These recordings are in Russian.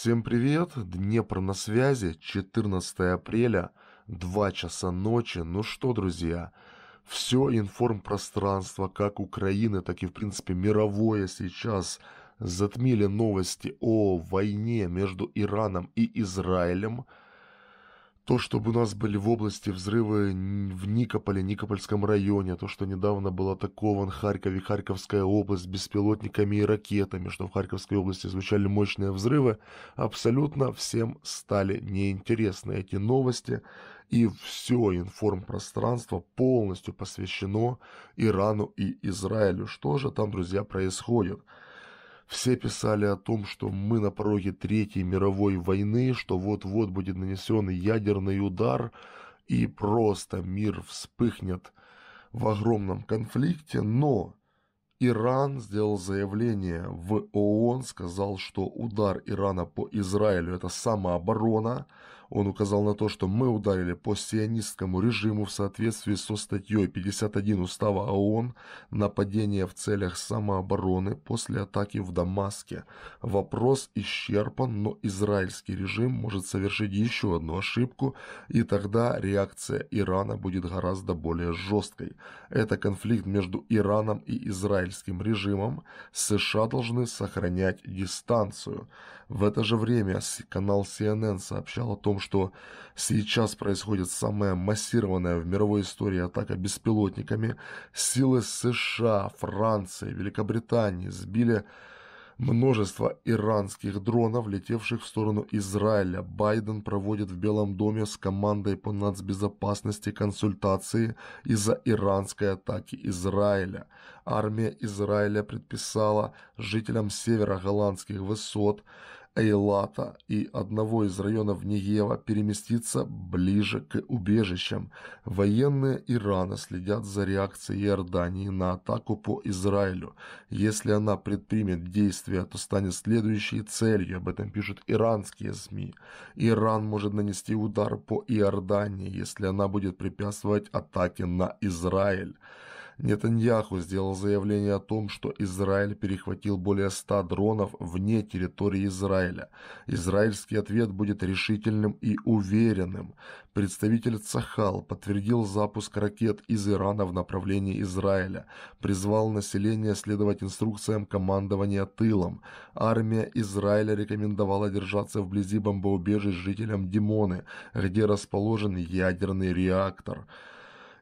Всем привет, Днепр на связи, 14 апреля, 2 часа ночи. Ну что, друзья, все информпространство, как Украины, так и, в принципе, мировое сейчас затмили новости о войне между Ираном и Израилем – то, чтобы у нас были в области взрывы в Никополе, Никопольском районе, а то, что недавно был атакован Харьков и Харьковская область беспилотниками и ракетами, что в Харьковской области звучали мощные взрывы, абсолютно всем стали неинтересны эти новости, и все информпространство полностью посвящено Ирану и Израилю. Что же там, друзья, происходит? Все писали о том, что мы на пороге Третьей мировой войны, что вот-вот будет нанесен ядерный удар, и просто мир вспыхнет в огромном конфликте, но Иран сделал заявление в ООН, сказал, что удар Ирана по Израилю – это самооборона, он указал на то, что мы ударили по сионистскому режиму в соответствии со статьей 51 Устава ООН «Нападение в целях самообороны после атаки в Дамаске». Вопрос исчерпан, но израильский режим может совершить еще одну ошибку, и тогда реакция Ирана будет гораздо более жесткой. Это конфликт между Ираном и израильским режимом. США должны сохранять дистанцию. В это же время канал CNN сообщал о том, что сейчас происходит самая массированная в мировой истории атака беспилотниками, силы США, Франции, Великобритании сбили множество иранских дронов, летевших в сторону Израиля. Байден проводит в Белом доме с командой по нацбезопасности консультации из-за иранской атаки Израиля. Армия Израиля предписала жителям северо-голландских высот Эйлата и одного из районов Негева переместиться ближе к убежищам. Военные Ирана следят за реакцией Иордании на атаку по Израилю. Если она предпримет действия, то станет следующей целью, об этом пишут иранские СМИ. Иран может нанести удар по Иордании, если она будет препятствовать атаке на Израиль. Нетаньяху сделал заявление о том, что Израиль перехватил более 100 дронов вне территории Израиля. Израильский ответ будет решительным и уверенным. Представитель Цахал подтвердил запуск ракет из Ирана в направлении Израиля, призвал население следовать инструкциям командования тылом. Армия Израиля рекомендовала держаться вблизи бомбоубежищ жителям Димоны, где расположен ядерный реактор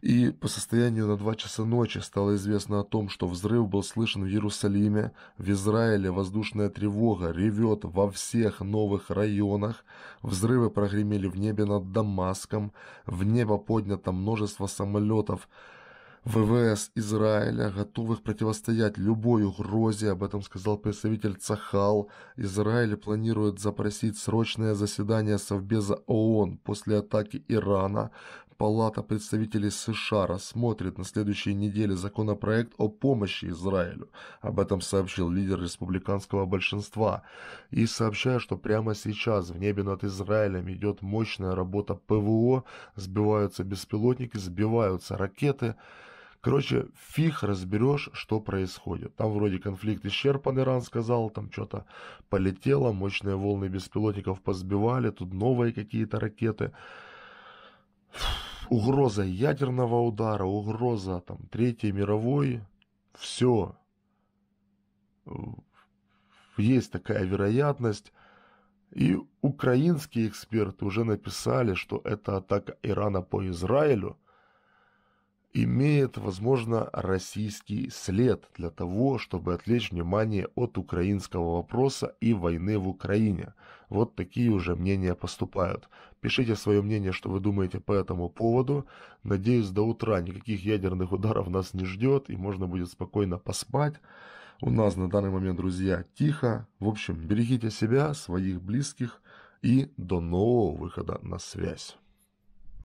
и по состоянию на 2 часа ночи стало известно о том, что взрыв был слышен в Иерусалиме, в Израиле воздушная тревога ревет во всех новых районах, взрывы прогремели в небе над Дамаском, в небо поднято множество самолетов, ВВС Израиля, готовых противостоять любой угрозе, об этом сказал представитель Цахал. Израиль планирует запросить срочное заседание Совбеза ООН после атаки Ирана. Палата представителей США рассмотрит на следующей неделе законопроект о помощи Израилю. Об этом сообщил лидер республиканского большинства. И сообщая, что прямо сейчас в небе над Израилем идет мощная работа ПВО, сбиваются беспилотники, сбиваются ракеты. Короче, фиг разберешь, что происходит. Там вроде конфликт исчерпан, Иран сказал, там что-то полетело, мощные волны беспилотников позбивали, тут новые какие-то ракеты. Фух угроза ядерного удара, угроза там, Третьей мировой, все. Есть такая вероятность. И украинские эксперты уже написали, что это атака Ирана по Израилю – имеет, возможно, российский след для того, чтобы отвлечь внимание от украинского вопроса и войны в Украине. Вот такие уже мнения поступают. Пишите свое мнение, что вы думаете по этому поводу. Надеюсь, до утра никаких ядерных ударов нас не ждет, и можно будет спокойно поспать. У нас на данный момент, друзья, тихо. В общем, берегите себя, своих близких, и до нового выхода на связь.